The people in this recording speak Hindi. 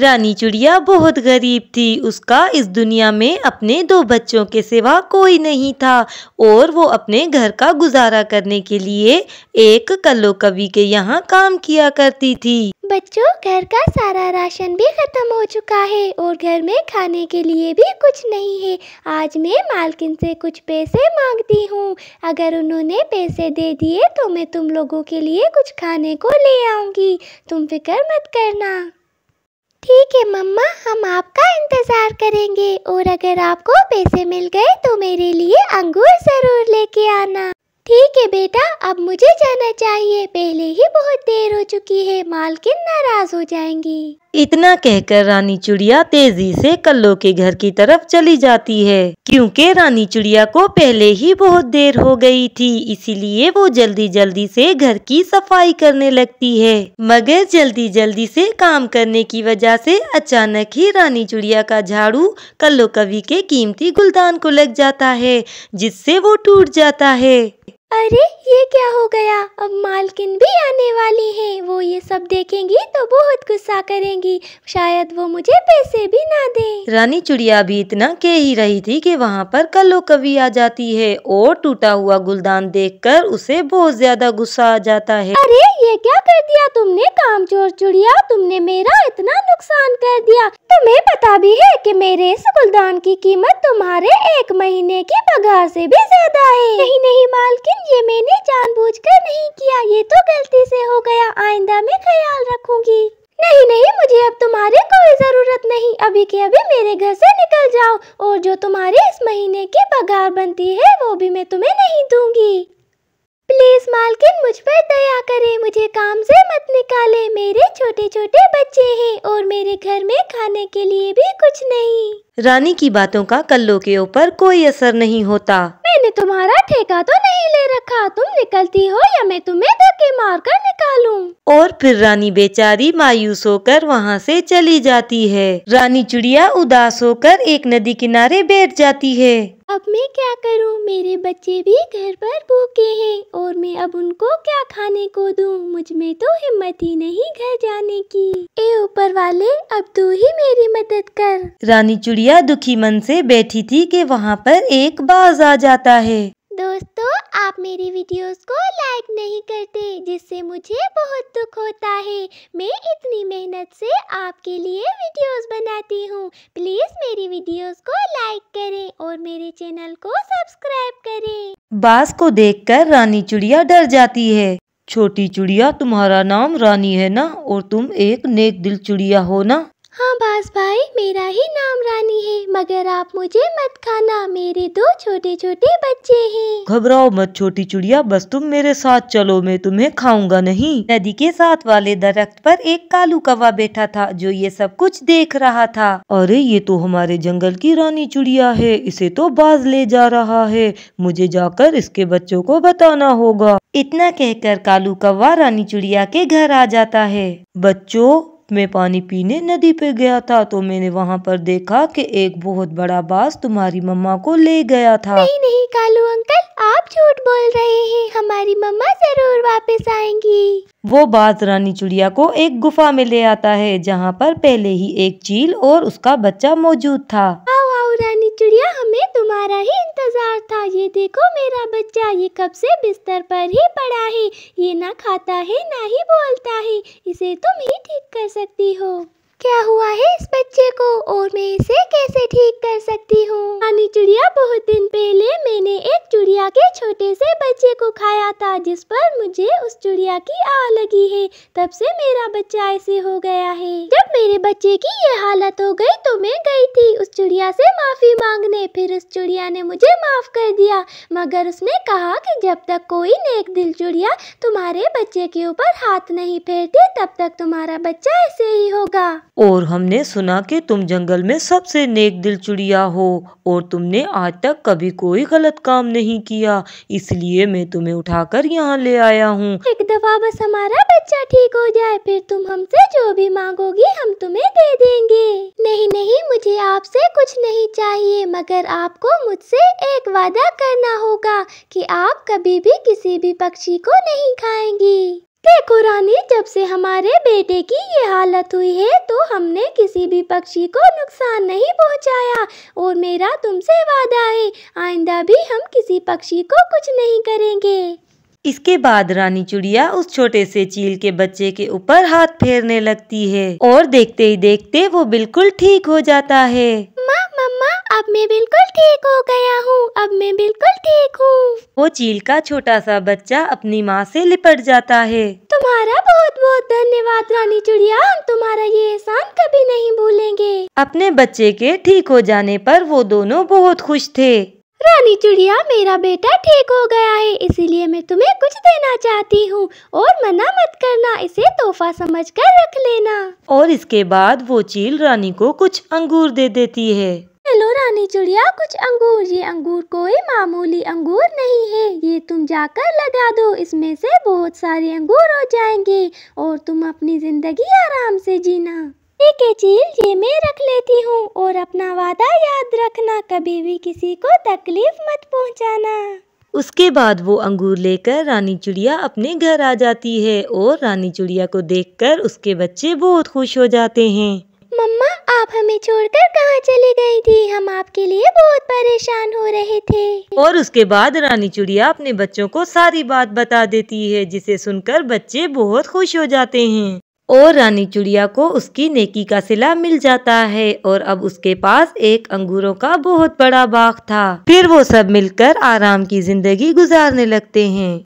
रानी चिड़िया बहुत गरीब थी उसका इस दुनिया में अपने दो बच्चों के सिवा कोई नहीं था और वो अपने घर का गुजारा करने के लिए एक कल्लो कवि के यहाँ काम किया करती थी बच्चों घर का सारा राशन भी खत्म हो चुका है और घर में खाने के लिए भी कुछ नहीं है आज मैं मालकिन से कुछ पैसे मांगती हूँ अगर उन्होंने पैसे दे दिए तो मैं तुम लोगों के लिए कुछ खाने को ले आऊँगी तुम फिक्र मत करना ठीक है मम्मा हम आपका इंतज़ार करेंगे और अगर आपको पैसे मिल गए तो मेरे लिए अंगूर ज़रूर लेके आना ठीक है बेटा अब मुझे जाना चाहिए पहले ही बहुत देर हो चुकी है मालकिन नाराज हो जाएंगी इतना कहकर रानी चुड़िया तेजी से कल्लो के घर की तरफ चली जाती है क्योंकि रानी चुड़िया को पहले ही बहुत देर हो गई थी इसीलिए वो जल्दी जल्दी से घर की सफाई करने लगती है मगर जल्दी जल्दी से काम करने की वजह से अचानक ही रानी चुड़िया का झाड़ू कल्लो कवि के कीमती गुलदान को लग जाता है जिससे वो टूट जाता है अरे ये क्या हो गया अब मालकिन भी आने वाली हैं वो ये सब देखेंगी तो बहुत गुस्सा करेंगी शायद वो मुझे पैसे भी ना दें रानी चुड़िया भी इतना कह ही रही थी कि वहाँ पर कलो कवि आ जाती है और टूटा हुआ गुलदान देखकर उसे बहुत ज्यादा गुस्सा आ जाता है अरे ये क्या कर दिया तुमने काम चोर चुड़िया तुमने मेरा इतना नुकसान कर दिया तुम्हें पता भी है की मेरे इस गुलदान की कीमत तुम्हारे एक महीने की पगार ऐसी भी ज्यादा है नहीं नहीं मालकिन ये मैंने जानबूझकर नहीं किया ये तो गलती से हो गया आइंदा में ख्याल रखूंगी नहीं नहीं मुझे अब तुम्हारे कोई ज़रूरत नहीं अभी के अभी मेरे घर से निकल जाओ और जो तुम्हारे इस महीने की पगार बनती है वो भी मैं तुम्हें नहीं दूंगी प्लीज मालकिन मुझ पर दया करें मुझे काम से मत निकाले मेरे छोटे छोटे बच्चे हैं और मेरे घर में खाने के लिए भी कुछ नहीं रानी की बातों का कल्लो के ऊपर कोई असर नहीं होता तुम्हारा ठेका तो नहीं ले रखा तुम निकलती हो या मैं तुम्हें धक्के मार कर निकालूं और फिर रानी बेचारी मायूस होकर वहाँ से चली जाती है रानी चिड़िया उदास होकर एक नदी किनारे बैठ जाती है अब मैं क्या करूं मेरे बच्चे भी घर पर भूखे हैं और मैं अब उनको क्या खाने को दूं मुझ में तो हिम्मत ही नहीं घर जाने की ए ऊपर वाले अब तू ही मेरी मदद कर रानी चिड़िया दुखी मन से बैठी थी कि वहाँ पर एक बाज आ जाता है दोस्तों आप मेरी वीडियोस को नहीं करते जिससे मुझे बहुत दुख होता है मैं इतनी मेहनत से आपके लिए वीडियोस बनाती हूँ प्लीज़ मेरी वीडियोस को लाइक करें और मेरे चैनल को सब्सक्राइब करें बास को देखकर रानी चिड़िया डर जाती है छोटी चिड़िया तुम्हारा नाम रानी है ना और तुम एक नेक दिल चिड़िया हो ना हाँ बास भाई मेरा ही नाम रानी है मगर आप मुझे मत खाना मेरे दो छोटे छोटे बच्चे हैं घबराओ मत छोटी चुड़िया बस तुम मेरे साथ चलो मैं तुम्हें खाऊंगा नहीं नदी के साथ वाले दरख्त पर एक कालू कवा बैठा था जो ये सब कुछ देख रहा था अरे ये तो हमारे जंगल की रानी चुड़िया है इसे तो बाज ले जा रहा है मुझे जाकर इसके बच्चों को बताना होगा इतना कहकर कालू कौवा रानी चुड़िया के घर आ जाता है बच्चों मैं पानी पीने नदी पे गया था तो मैंने वहाँ पर देखा कि एक बहुत बड़ा बास तुम्हारी मम्मा को ले गया था नहीं नहीं कालू अंकल आप झूठ बोल रहे हैं हमारी मम्मा जरूर वापस आएंगी वो बास रानी चिड़िया को एक गुफा में ले आता है जहाँ पर पहले ही एक चील और उसका बच्चा मौजूद था चिड़िया हमें तुम्हारा ही इंतजार था ये देखो मेरा बच्चा ये कब से बिस्तर पर ही पड़ा है ये ना खाता है ना ही बोलता है इसे तुम ही ठीक कर सकती हो क्या हुआ है इस बच्चे को और मैं इसे कैसे ठीक कर सकती हूँ रानी चिड़िया बहुत दिन पहले मैंने एक चिड़िया के छोटे से बच्चे को खाया था जिस पर मुझे उस चिड़िया की आ लगी है तब से मेरा बच्चा ऐसे हो गया है जब मेरे बच्चे की ये हालत हो गई तो मैं गई थी उस चिड़िया से माफी मांगने फिर उस चिड़िया ने मुझे माफ कर दिया मगर उसने कहा कि जब तक कोई नेक दिल चिड़िया तुम्हारे बच्चे के ऊपर हाथ नहीं फेरती तब तक तुम्हारा बच्चा ऐसे ही होगा और हमने सुना कि तुम जंगल में सबसे नेक दिल चुड़िया हो और तुमने आज तक कभी कोई गलत काम नहीं किया इसलिए मैं तुम्हें उठाकर यहाँ ले आया हूँ एक दफा बस हमारा बच्चा ठीक हो जाए फिर तुम हमसे जो भी मांगोगी हम तुम्हें दे देंगे नहीं नहीं मुझे आपसे कुछ नहीं चाहिए मगर आपको मुझसे एक वादा करना होगा की आप कभी भी किसी भी पक्षी को नहीं खाएंगी देखो रानी जब से हमारे बेटे की ये हालत हुई है तो हमने किसी भी पक्षी को नुकसान नहीं पहुंचाया और मेरा तुमसे वादा है आइंदा भी हम किसी पक्षी को कुछ नहीं करेंगे इसके बाद रानी चुड़िया उस छोटे से चील के बच्चे के ऊपर हाथ फेरने लगती है और देखते ही देखते वो बिल्कुल ठीक हो जाता है माँ अब मैं बिल्कुल ठीक हो गया हूँ अब मैं बिल्कुल ठीक हूँ वो चील का छोटा सा बच्चा अपनी माँ से लिपट जाता है तुम्हारा बहुत बहुत धन्यवाद रानी चिड़िया हम तुम्हारा ये एहसान कभी नहीं भूलेंगे अपने बच्चे के ठीक हो जाने पर वो दोनों बहुत खुश थे रानी चिड़िया मेरा बेटा ठीक हो गया है इसीलिए मैं तुम्हें कुछ देना चाहती हूँ और मना मत करना इसे तोहफा समझ कर रख लेना और इसके बाद वो चील रानी को कुछ अंगूर दे देती है लो रानी चिड़िया कुछ अंगूर ये अंगूर कोई मामूली अंगूर नहीं है ये तुम जाकर लगा दो इसमें से बहुत सारे अंगूर हो जाएंगे और तुम अपनी ज़िंदगी आराम से जीना ठीक है चील ये मैं रख लेती हूँ और अपना वादा याद रखना कभी भी किसी को तकलीफ मत पहुँचाना उसके बाद वो अंगूर लेकर रानी चिड़िया अपने घर आ जाती है और रानी चिड़िया को देखकर उसके बच्चे बहुत खुश हो जाते हैं आप हमें छोड़कर कहाँ चली गई थी हम आपके लिए बहुत परेशान हो रहे थे और उसके बाद रानी चुड़िया अपने बच्चों को सारी बात बता देती है जिसे सुनकर बच्चे बहुत खुश हो जाते हैं और रानी चुड़िया को उसकी नेकी का सिला मिल जाता है और अब उसके पास एक अंगूरों का बहुत बड़ा बाग था फिर वो सब मिलकर आराम की जिंदगी गुजारने लगते हैं